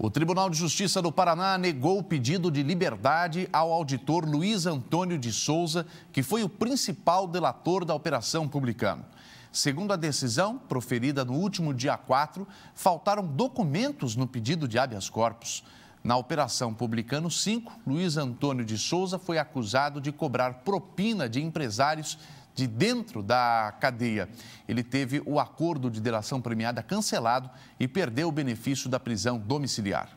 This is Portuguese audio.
O Tribunal de Justiça do Paraná negou o pedido de liberdade ao auditor Luiz Antônio de Souza, que foi o principal delator da Operação Publicano. Segundo a decisão, proferida no último dia 4, faltaram documentos no pedido de habeas corpus. Na Operação Publicano 5, Luiz Antônio de Souza foi acusado de cobrar propina de empresários de dentro da cadeia. Ele teve o acordo de delação premiada cancelado e perdeu o benefício da prisão domiciliar.